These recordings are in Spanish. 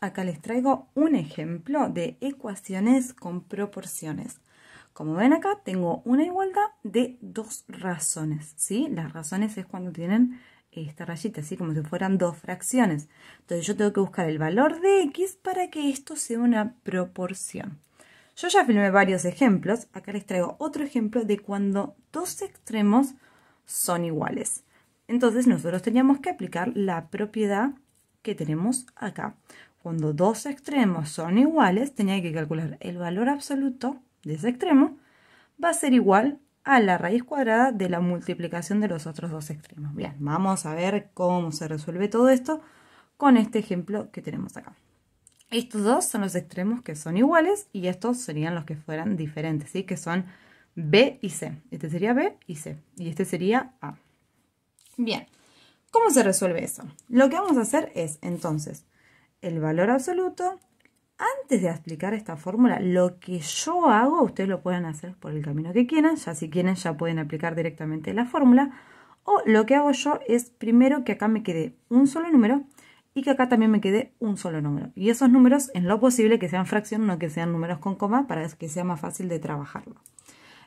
acá les traigo un ejemplo de ecuaciones con proporciones. Como ven acá, tengo una igualdad de dos razones, ¿sí? Las razones es cuando tienen esta rayita, así como si fueran dos fracciones. Entonces yo tengo que buscar el valor de x para que esto sea una proporción. Yo ya filmé varios ejemplos, acá les traigo otro ejemplo de cuando dos extremos son iguales. Entonces nosotros teníamos que aplicar la propiedad que tenemos acá. Cuando dos extremos son iguales, tenía que calcular el valor absoluto de ese extremo, va a ser igual a la raíz cuadrada de la multiplicación de los otros dos extremos. Bien, vamos a ver cómo se resuelve todo esto con este ejemplo que tenemos acá. Estos dos son los extremos que son iguales y estos serían los que fueran diferentes, ¿sí? que son B y C. Este sería B y C y este sería A. Bien, ¿cómo se resuelve eso? Lo que vamos a hacer es entonces el valor absoluto. Antes de aplicar esta fórmula, lo que yo hago, ustedes lo pueden hacer por el camino que quieran, ya si quieren ya pueden aplicar directamente la fórmula, o lo que hago yo es primero que acá me quede un solo número y que acá también me quede un solo número. Y esos números, en lo posible, que sean fracción, no que sean números con coma, para que sea más fácil de trabajarlo.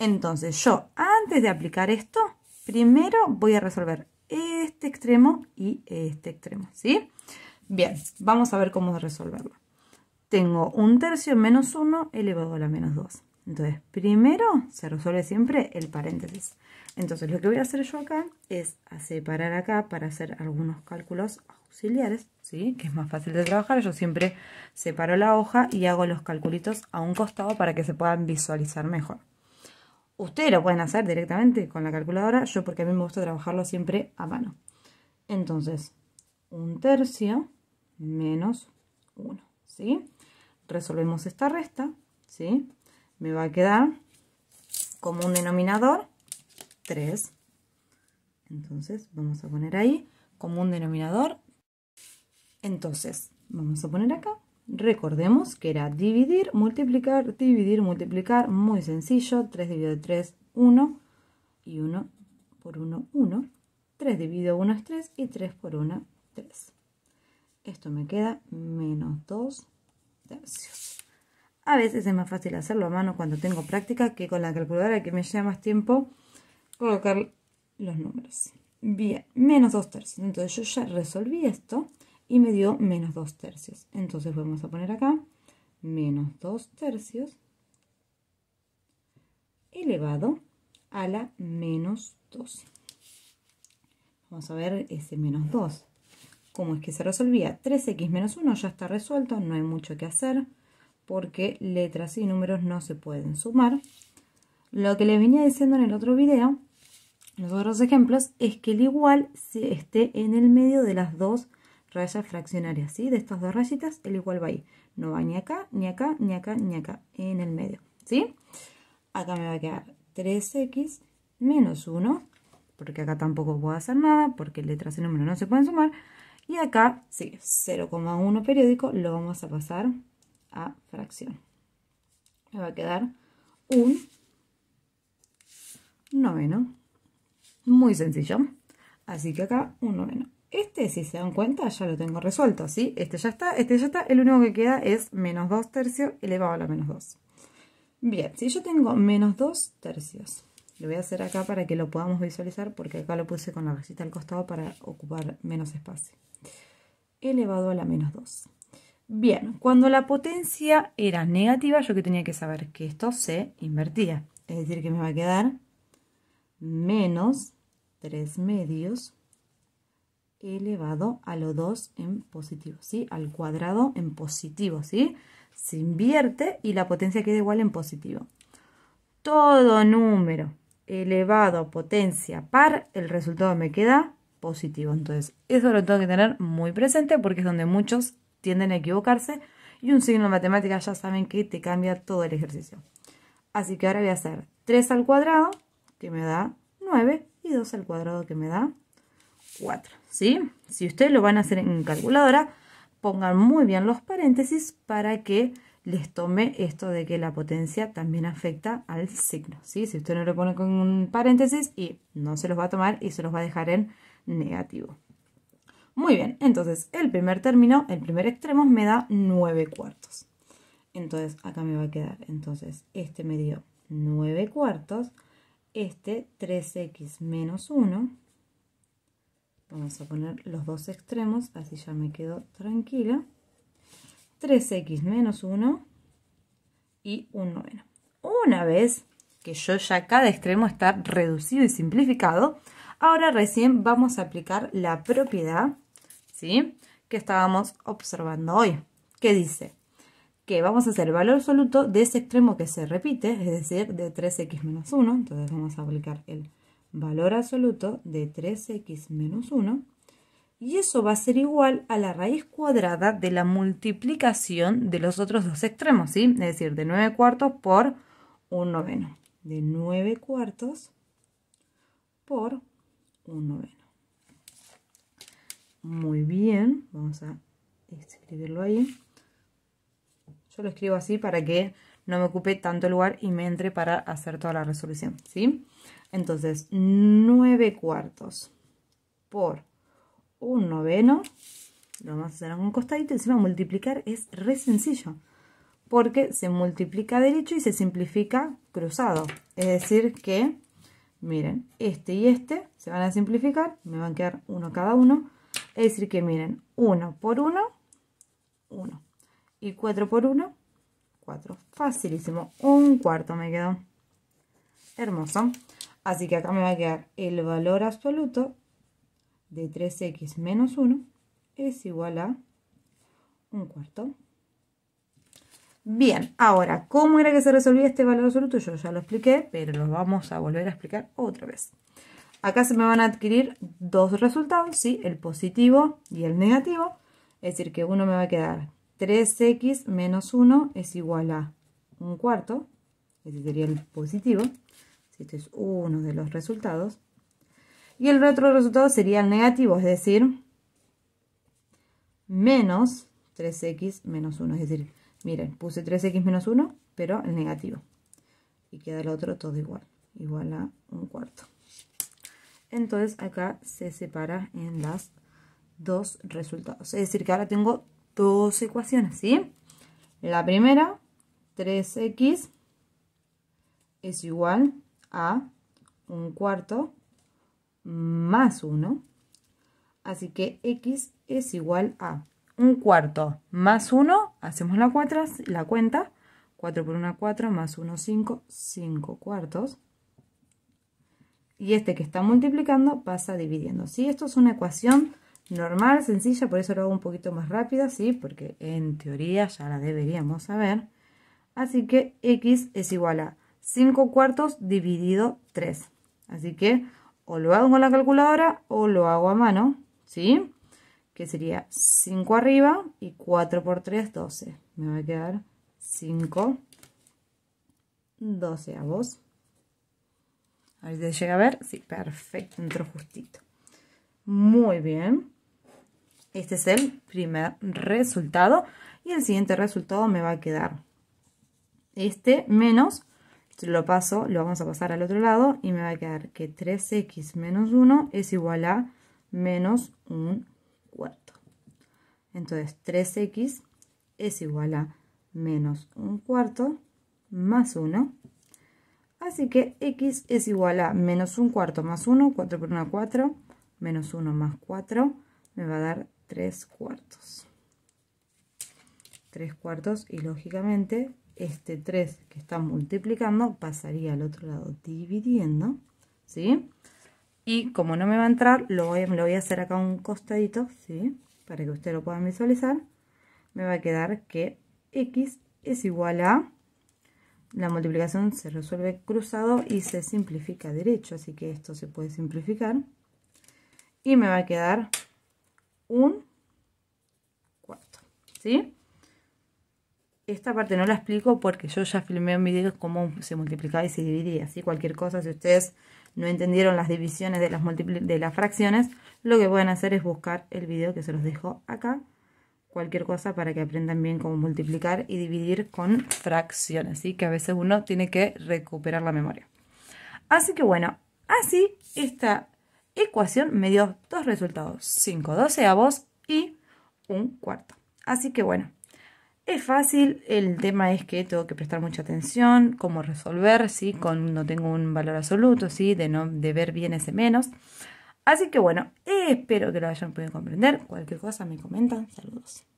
Entonces yo, antes de aplicar esto, primero voy a resolver este extremo y este extremo, ¿sí? Bien, vamos a ver cómo resolverlo. Tengo un tercio menos 1 elevado a la menos 2. Entonces, primero se resuelve siempre el paréntesis. Entonces, lo que voy a hacer yo acá es separar acá para hacer algunos cálculos auxiliares, ¿sí? Que es más fácil de trabajar. Yo siempre separo la hoja y hago los calculitos a un costado para que se puedan visualizar mejor. Ustedes lo pueden hacer directamente con la calculadora. Yo porque a mí me gusta trabajarlo siempre a mano. Entonces, un tercio menos 1, ¿sí? Resolvemos esta resta, ¿sí? Me va a quedar como un denominador 3. Entonces vamos a poner ahí como un denominador. Entonces vamos a poner acá. Recordemos que era dividir, multiplicar, dividir, multiplicar. Muy sencillo. 3 dividido 3, 1. Y 1 por 1, 1. 3 dividido 1 es 3 y 3 por 1, 3. Esto me queda menos 2 tercios. A veces es más fácil hacerlo a mano cuando tengo práctica que con la calculadora que me lleva más tiempo colocar los números. Bien, menos 2 tercios. Entonces yo ya resolví esto y me dio menos 2 tercios. Entonces vamos a poner acá menos 2 tercios elevado a la menos 2. Vamos a ver ese menos 2. ¿Cómo es que se resolvía? 3x menos 1 ya está resuelto, no hay mucho que hacer porque letras y números no se pueden sumar. Lo que les venía diciendo en el otro video, en los otros ejemplos, es que el igual esté en el medio de las dos rayas fraccionarias, ¿sí? De estas dos rayitas, el igual va ahí. No va ni acá, ni acá, ni acá, ni acá, en el medio, ¿sí? Acá me va a quedar 3x menos 1, porque acá tampoco puedo hacer nada, porque letras y números no se pueden sumar, y acá, sí, 0,1 periódico lo vamos a pasar a fracción. Me va a quedar un noveno. Muy sencillo. Así que acá un noveno. Este, si se dan cuenta, ya lo tengo resuelto, ¿sí? Este ya está, este ya está. El único que queda es menos 2 tercios elevado a la menos 2. Bien, si yo tengo menos 2 tercios, lo voy a hacer acá para que lo podamos visualizar porque acá lo puse con la rayita al costado para ocupar menos espacio elevado a la menos 2. Bien, cuando la potencia era negativa, yo que tenía que saber que esto se invertía. Es decir, que me va a quedar menos 3 medios elevado a lo 2 en positivo, ¿sí? Al cuadrado en positivo, ¿sí? Se invierte y la potencia queda igual en positivo. Todo número elevado a potencia par, el resultado me queda positivo. Entonces, eso lo tengo que tener muy presente porque es donde muchos tienden a equivocarse y un signo de matemáticas ya saben que te cambia todo el ejercicio. Así que ahora voy a hacer 3 al cuadrado, que me da 9, y 2 al cuadrado, que me da 4. ¿sí? Si ustedes lo van a hacer en calculadora, pongan muy bien los paréntesis para que les tome esto de que la potencia también afecta al signo. ¿sí? Si usted no lo pone con un paréntesis, y no se los va a tomar y se los va a dejar en negativo. Muy bien, entonces el primer término, el primer extremo me da 9 cuartos. Entonces acá me va a quedar, entonces este me dio 9 cuartos, este 3x menos 1. Vamos a poner los dos extremos, así ya me quedo tranquila. 3x menos 1 y un noveno. Una vez que yo ya cada extremo está reducido y simplificado, Ahora recién vamos a aplicar la propiedad, ¿sí? Que estábamos observando hoy, que dice que vamos a hacer el valor absoluto de ese extremo que se repite, es decir, de 3x menos 1. Entonces vamos a aplicar el valor absoluto de 3x menos 1. Y eso va a ser igual a la raíz cuadrada de la multiplicación de los otros dos extremos, ¿sí? Es decir, de 9 cuartos por 1 noveno. De 9 cuartos por un noveno. Muy bien, vamos a escribirlo ahí. Yo lo escribo así para que no me ocupe tanto lugar y me entre para hacer toda la resolución, ¿sí? Entonces, 9 cuartos por un noveno, lo vamos a hacer en un costadito, encima multiplicar es re sencillo, porque se multiplica derecho y se simplifica cruzado, es decir que miren, este y este se van a simplificar, me van a quedar uno cada uno, es decir que miren, 1 por 1, 1, y 4 por 1, 4, facilísimo, un cuarto me quedó, hermoso, así que acá me va a quedar el valor absoluto de 3x menos 1 es igual a un cuarto. Bien, ahora, ¿cómo era que se resolvía este valor absoluto? Yo ya lo expliqué, pero lo vamos a volver a explicar otra vez. Acá se me van a adquirir dos resultados, ¿sí? El positivo y el negativo. Es decir, que uno me va a quedar 3x menos 1 es igual a un cuarto. Ese sería el positivo. Este es uno de los resultados. Y el otro resultado sería el negativo, es decir, menos 3x menos 1. Es decir, Miren, puse 3x menos 1, pero el negativo. Y queda el otro todo igual, igual a un cuarto. Entonces acá se separa en las dos resultados. Es decir, que ahora tengo dos ecuaciones, ¿sí? La primera, 3x es igual a un cuarto más 1. Así que x es igual a un cuarto más 1 Hacemos la, la cuenta. 4 por 1, 4, más 1, 5, 5 cuartos. Y este que está multiplicando pasa dividiendo. ¿sí? Esto es una ecuación normal, sencilla, por eso lo hago un poquito más rápida, ¿sí? porque en teoría ya la deberíamos saber. Así que x es igual a 5 cuartos dividido 3. Así que o lo hago con la calculadora o lo hago a mano, ¿sí? que sería 5 arriba y 4 por 3, 12. Me va a quedar 5 12 A ver si llega a ver. Sí, perfecto, entró justito. Muy bien. Este es el primer resultado. Y el siguiente resultado me va a quedar este menos. Lo paso, lo vamos a pasar al otro lado y me va a quedar que 3x menos 1 es igual a menos 1 cuarto. Entonces 3x es igual a menos un cuarto más 1. Así que x es igual a menos un cuarto más 1, 4 por 1, 4, menos 1 más 4, me va a dar 3 cuartos. 3 cuartos y lógicamente este 3 que está multiplicando pasaría al otro lado dividiendo, ¿sí? Y como no me va a entrar, lo voy, lo voy a hacer acá un costadito, ¿sí? Para que ustedes lo puedan visualizar. Me va a quedar que X es igual a... La multiplicación se resuelve cruzado y se simplifica derecho, así que esto se puede simplificar. Y me va a quedar un cuarto, ¿sí? Esta parte no la explico porque yo ya filmé un video cómo se multiplicaba y se dividía. Así cualquier cosa, si ustedes no entendieron las divisiones de las, de las fracciones, lo que pueden hacer es buscar el video que se los dejo acá. Cualquier cosa para que aprendan bien cómo multiplicar y dividir con fracciones. Así que a veces uno tiene que recuperar la memoria. Así que bueno, así esta ecuación me dio dos resultados. 5 doceavos y un cuarto. Así que bueno. Es fácil, el tema es que tengo que prestar mucha atención, cómo resolver, ¿sí? Con, no tengo un valor absoluto, ¿sí? De, no, de ver bien ese menos. Así que bueno, espero que lo hayan podido comprender. Cualquier cosa me comentan. Saludos.